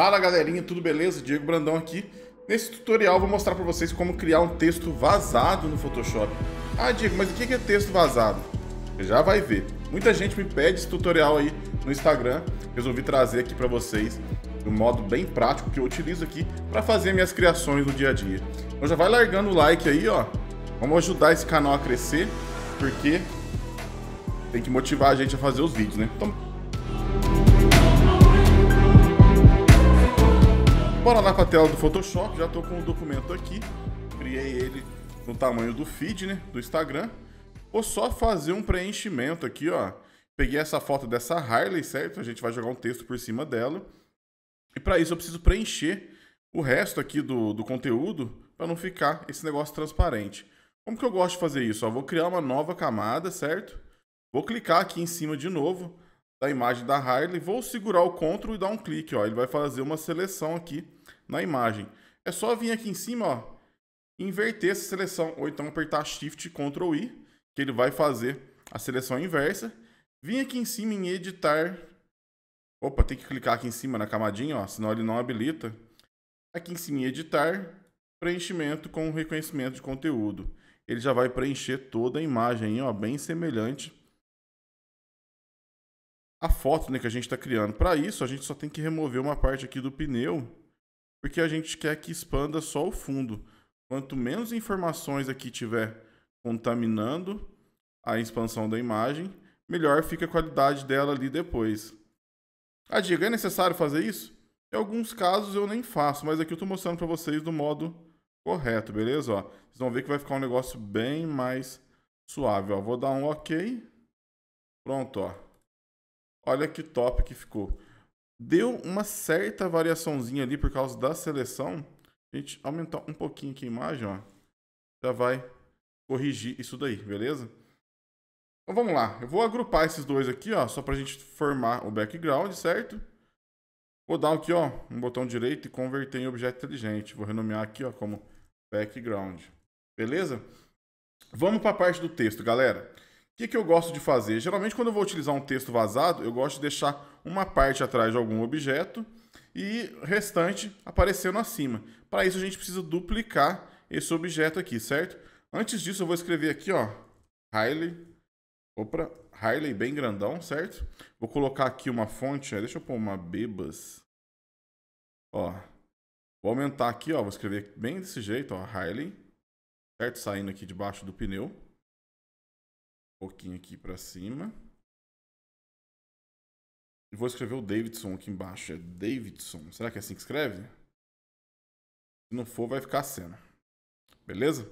Fala galerinha, tudo beleza? Diego Brandão aqui. Nesse tutorial vou mostrar para vocês como criar um texto vazado no Photoshop. Ah Diego, mas o que é texto vazado? Você já vai ver. Muita gente me pede esse tutorial aí no Instagram, resolvi trazer aqui para vocês um modo bem prático que eu utilizo aqui para fazer minhas criações no dia a dia. Então já vai largando o like aí, ó. Vamos ajudar esse canal a crescer, porque tem que motivar a gente a fazer os vídeos, né? Então... Bora lá com a tela do Photoshop, já estou com o documento aqui. Criei ele no tamanho do feed, né, do Instagram. Vou só fazer um preenchimento aqui, ó. Peguei essa foto dessa Harley, certo? A gente vai jogar um texto por cima dela. E para isso eu preciso preencher o resto aqui do, do conteúdo para não ficar esse negócio transparente. Como que eu gosto de fazer isso? Ó, vou criar uma nova camada, certo? Vou clicar aqui em cima de novo da imagem da Harley, vou segurar o CTRL e dar um clique, ó. Ele vai fazer uma seleção aqui na imagem. É só vir aqui em cima, ó, inverter essa seleção, ou então apertar Shift Ctrl I, que ele vai fazer a seleção inversa. Vim aqui em cima em editar. Opa, tem que clicar aqui em cima na camadinha, ó, senão ele não habilita. Aqui em cima em editar, preenchimento com reconhecimento de conteúdo. Ele já vai preencher toda a imagem, ó, bem semelhante a foto né, que a gente está criando. Para isso, a gente só tem que remover uma parte aqui do pneu, porque a gente quer que expanda só o fundo. Quanto menos informações aqui tiver contaminando a expansão da imagem, melhor fica a qualidade dela ali depois. Ah, Diego, é necessário fazer isso? Em alguns casos eu nem faço, mas aqui eu estou mostrando para vocês do modo correto, beleza? Ó, vocês vão ver que vai ficar um negócio bem mais suave. Ó. Vou dar um OK. Pronto, ó. Olha que top que ficou. Deu uma certa variaçãozinha ali por causa da seleção. A gente aumentar um pouquinho aqui a imagem, ó. Já vai corrigir isso daí, beleza? Então vamos lá. Eu vou agrupar esses dois aqui, ó, só pra gente formar o background, certo? Vou dar aqui, ó, um botão direito e converter em objeto inteligente. Vou renomear aqui, ó, como background. Beleza? Vamos para a parte do texto, galera que, que eu gosto de fazer? Geralmente, quando eu vou utilizar um texto vazado, eu gosto de deixar uma parte atrás de algum objeto e restante aparecendo acima. Para isso, a gente precisa duplicar esse objeto aqui, certo? Antes disso, eu vou escrever aqui, ó, Riley, opa, Riley bem grandão, certo? Vou colocar aqui uma fonte, é, deixa eu pôr uma Bebas, ó, vou aumentar aqui, ó, vou escrever bem desse jeito, ó, Riley, certo? Saindo aqui debaixo do pneu pouquinho aqui para cima. E vou escrever o Davidson aqui embaixo. É Davidson. Será que é assim que escreve? Se não for, vai ficar cena Beleza?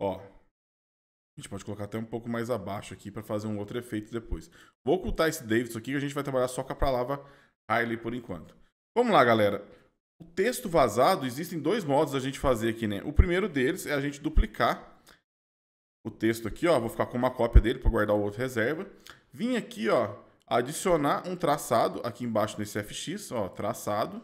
Ó. A gente pode colocar até um pouco mais abaixo aqui para fazer um outro efeito depois. Vou ocultar esse Davidson aqui que a gente vai trabalhar só com a palavra Riley por enquanto. Vamos lá, galera. O texto vazado, existem dois modos da gente fazer aqui, né? O primeiro deles é a gente duplicar o texto aqui, ó, vou ficar com uma cópia dele para guardar o outro reserva. Vim aqui, ó, adicionar um traçado aqui embaixo nesse fx, ó, traçado.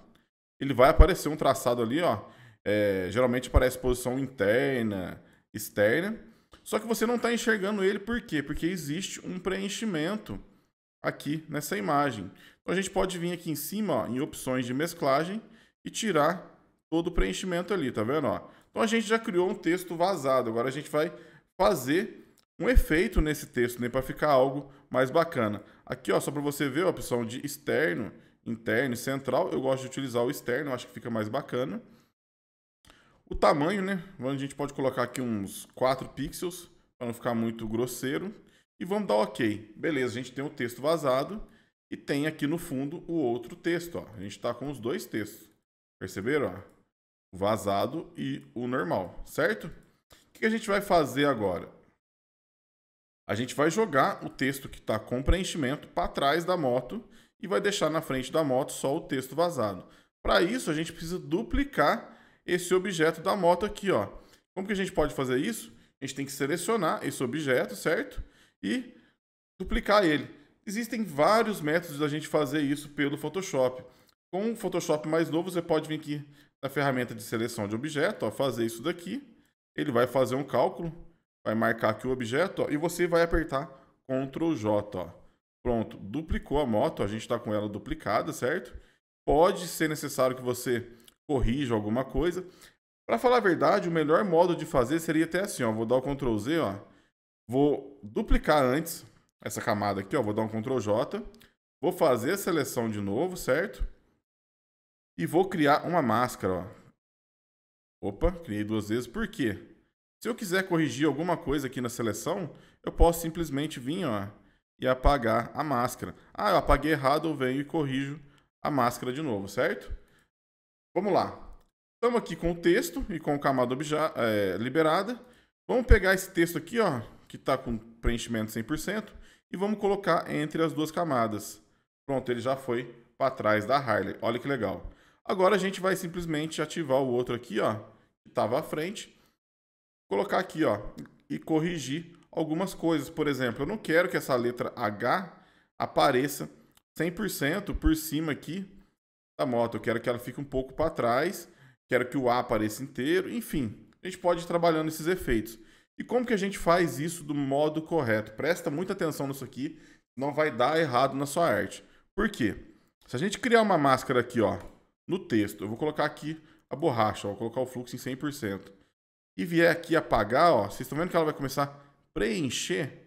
Ele vai aparecer um traçado ali, ó, é, geralmente aparece posição interna, externa. Só que você não está enxergando ele por quê? Porque existe um preenchimento aqui nessa imagem. Então a gente pode vir aqui em cima, ó, em opções de mesclagem e tirar todo o preenchimento ali, tá vendo? Ó? Então a gente já criou um texto vazado. Agora a gente vai fazer um efeito nesse texto, né, para ficar algo mais bacana. Aqui, ó, só para você ver a opção de externo, interno e central, eu gosto de utilizar o externo, acho que fica mais bacana. O tamanho, né, a gente pode colocar aqui uns 4 pixels, para não ficar muito grosseiro. E vamos dar OK. Beleza, a gente tem o texto vazado e tem aqui no fundo o outro texto, ó. A gente está com os dois textos. Perceberam, ó? O vazado e o normal, certo? O que a gente vai fazer agora? A gente vai jogar o texto que está com preenchimento para trás da moto e vai deixar na frente da moto só o texto vazado. Para isso, a gente precisa duplicar esse objeto da moto aqui. Ó. Como que a gente pode fazer isso? A gente tem que selecionar esse objeto, certo? E duplicar ele. Existem vários métodos da gente fazer isso pelo Photoshop. Com o Photoshop mais novo, você pode vir aqui na ferramenta de seleção de objeto, ó, fazer isso daqui ele vai fazer um cálculo, vai marcar aqui o objeto ó, e você vai apertar Ctrl J. Ó. Pronto, duplicou a moto, a gente está com ela duplicada, certo? Pode ser necessário que você corrija alguma coisa. Para falar a verdade, o melhor modo de fazer seria até assim, ó, vou dar o Ctrl Z, ó, vou duplicar antes essa camada aqui, ó, vou dar um Ctrl J, vou fazer a seleção de novo, certo? E vou criar uma máscara, ó. Opa, criei duas vezes. Por quê? Se eu quiser corrigir alguma coisa aqui na seleção, eu posso simplesmente vir ó, e apagar a máscara. Ah, eu apaguei errado, eu venho e corrijo a máscara de novo, certo? Vamos lá. Estamos aqui com o texto e com a camada é, liberada. Vamos pegar esse texto aqui, ó, que está com preenchimento 100%, e vamos colocar entre as duas camadas. Pronto, ele já foi para trás da Harley. Olha que legal. Agora a gente vai simplesmente ativar o outro aqui, ó, estava à frente, colocar aqui ó, e corrigir algumas coisas. Por exemplo, eu não quero que essa letra H apareça 100% por cima aqui da moto. Eu quero que ela fique um pouco para trás, quero que o A apareça inteiro, enfim. A gente pode ir trabalhando esses efeitos. E como que a gente faz isso do modo correto? Presta muita atenção nisso aqui, não vai dar errado na sua arte. Por quê? Se a gente criar uma máscara aqui, ó, no texto, eu vou colocar aqui a borracha, ó, vou colocar o fluxo em 100%. E vier aqui apagar, ó, vocês estão vendo que ela vai começar a preencher?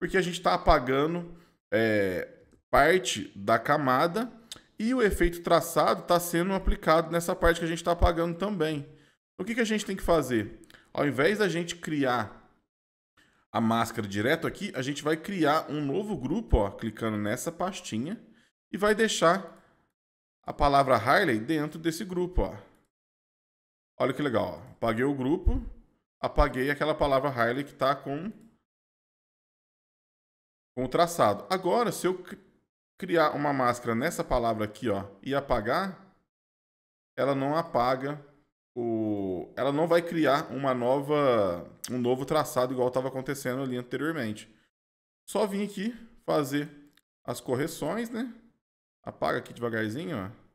Porque a gente está apagando é, parte da camada e o efeito traçado está sendo aplicado nessa parte que a gente está apagando também. O que, que a gente tem que fazer? Ao invés da gente criar a máscara direto aqui, a gente vai criar um novo grupo, ó, clicando nessa pastinha e vai deixar a palavra Harley dentro desse grupo, ó. Olha que legal. Apaguei o grupo, apaguei aquela palavra Harley que está com, com o traçado. Agora, se eu criar uma máscara nessa palavra aqui ó, e apagar, ela não apaga o... ela não vai criar uma nova um novo traçado igual estava acontecendo ali anteriormente. Só vim aqui fazer as correções, né? Apaga aqui devagarzinho, ó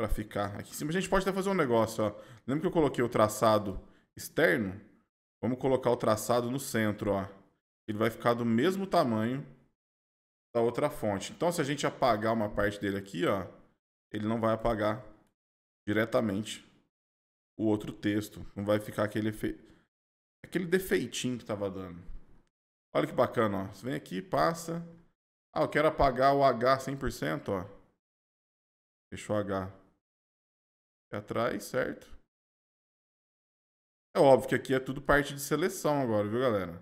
para ficar aqui em cima. A gente pode até fazer um negócio, ó. Lembra que eu coloquei o traçado externo? Vamos colocar o traçado no centro, ó. Ele vai ficar do mesmo tamanho da outra fonte. Então, se a gente apagar uma parte dele aqui, ó, ele não vai apagar diretamente o outro texto. Não vai ficar aquele aquele defeitinho que estava dando. Olha que bacana, ó. Você vem aqui, passa. Ah, eu quero apagar o H 100%, ó. Deixa o H é atrás, certo? É óbvio que aqui é tudo parte de seleção agora, viu, galera?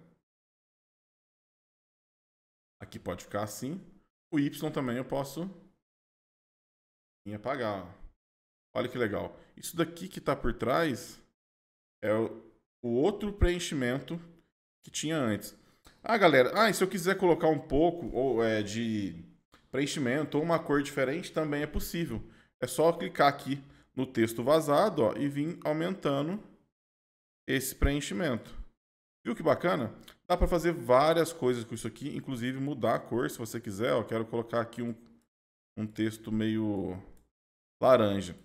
Aqui pode ficar assim. O Y também eu posso apagar. Olha que legal. Isso daqui que está por trás é o, o outro preenchimento que tinha antes. Ah, galera, ah, e se eu quiser colocar um pouco ou é, de preenchimento ou uma cor diferente, também é possível. É só clicar aqui no texto vazado ó, e vim aumentando esse preenchimento. Viu que bacana? Dá para fazer várias coisas com isso aqui, inclusive mudar a cor se você quiser. Ó, quero colocar aqui um, um texto meio laranja.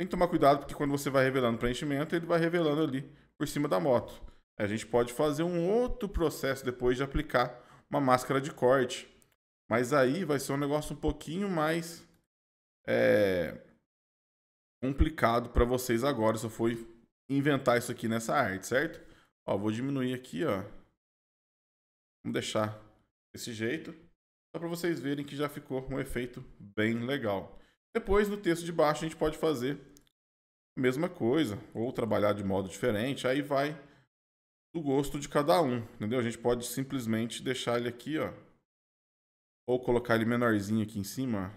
Tem que tomar cuidado porque quando você vai revelando preenchimento, ele vai revelando ali por cima da moto. A gente pode fazer um outro processo depois de aplicar uma máscara de corte. Mas aí vai ser um negócio um pouquinho mais é, complicado para vocês agora, se eu for inventar isso aqui nessa arte, certo? Ó, vou diminuir aqui, ó. Vamos deixar desse jeito, só para vocês verem que já ficou um efeito bem legal. Depois, no texto de baixo, a gente pode fazer a mesma coisa, ou trabalhar de modo diferente, aí vai do gosto de cada um, entendeu? A gente pode simplesmente deixar ele aqui, ó, ou colocar ele menorzinho aqui em cima,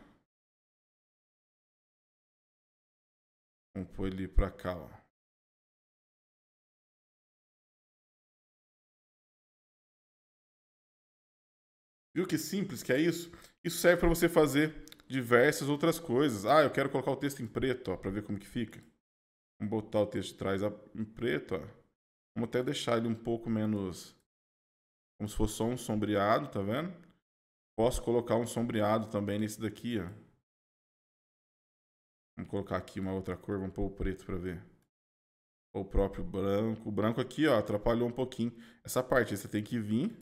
Vamos pôr ele pra cá, ó. Viu que simples que é isso? Isso serve para você fazer diversas outras coisas. Ah, eu quero colocar o texto em preto, ó, para ver como que fica. Vamos botar o texto de trás em preto, ó. Vamos até deixar ele um pouco menos como se fosse só um sombreado, tá vendo? Posso colocar um sombreado também nesse daqui, ó. Vamos colocar aqui uma outra cor, vamos pôr o preto para ver. Ou o próprio branco. O branco aqui, ó, atrapalhou um pouquinho essa parte. Você tem que vir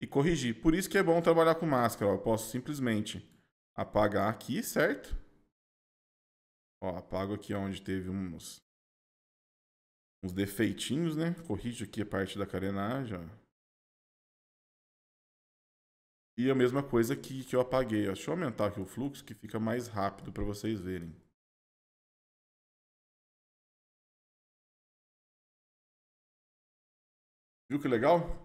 e corrigir. Por isso que é bom trabalhar com máscara. Ó. Eu posso simplesmente apagar aqui, certo? Ó, apago aqui onde teve uns, uns defeitinhos, né? Corrijo aqui a parte da carenagem, ó. E a mesma coisa aqui que eu apaguei. Ó. Deixa eu aumentar aqui o fluxo que fica mais rápido para vocês verem. Viu que legal?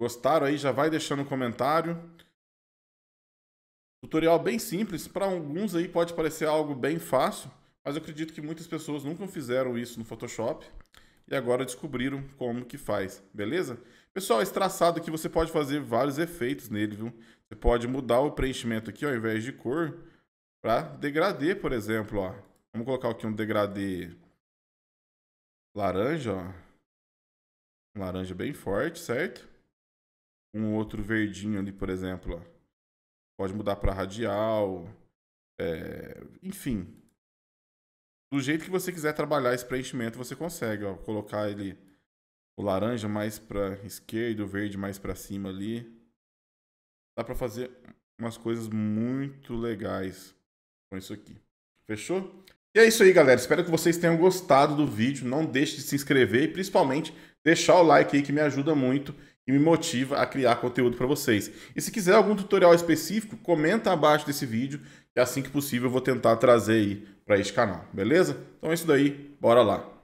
Gostaram aí? Já vai deixando um comentário. Tutorial bem simples, para alguns aí pode parecer algo bem fácil, mas eu acredito que muitas pessoas nunca fizeram isso no Photoshop e agora descobriram como que faz, beleza? Pessoal, é esse traçado aqui você pode fazer vários efeitos nele, viu? Você pode mudar o preenchimento aqui ó, ao invés de cor para degradê, por exemplo, ó. Vamos colocar aqui um degradê laranja, ó laranja bem forte, certo? Um outro verdinho ali, por exemplo, ó. pode mudar para radial, é... enfim. Do jeito que você quiser trabalhar esse preenchimento, você consegue ó, colocar ele o laranja mais para esquerda, o verde mais para cima ali. Dá para fazer umas coisas muito legais com isso aqui. Fechou? E é isso aí, galera. Espero que vocês tenham gostado do vídeo. Não deixe de se inscrever e principalmente deixar o like aí que me ajuda muito e me motiva a criar conteúdo para vocês. E se quiser algum tutorial específico, comenta abaixo desse vídeo, que é assim que possível eu vou tentar trazer aí para este canal, beleza? Então é isso daí, bora lá.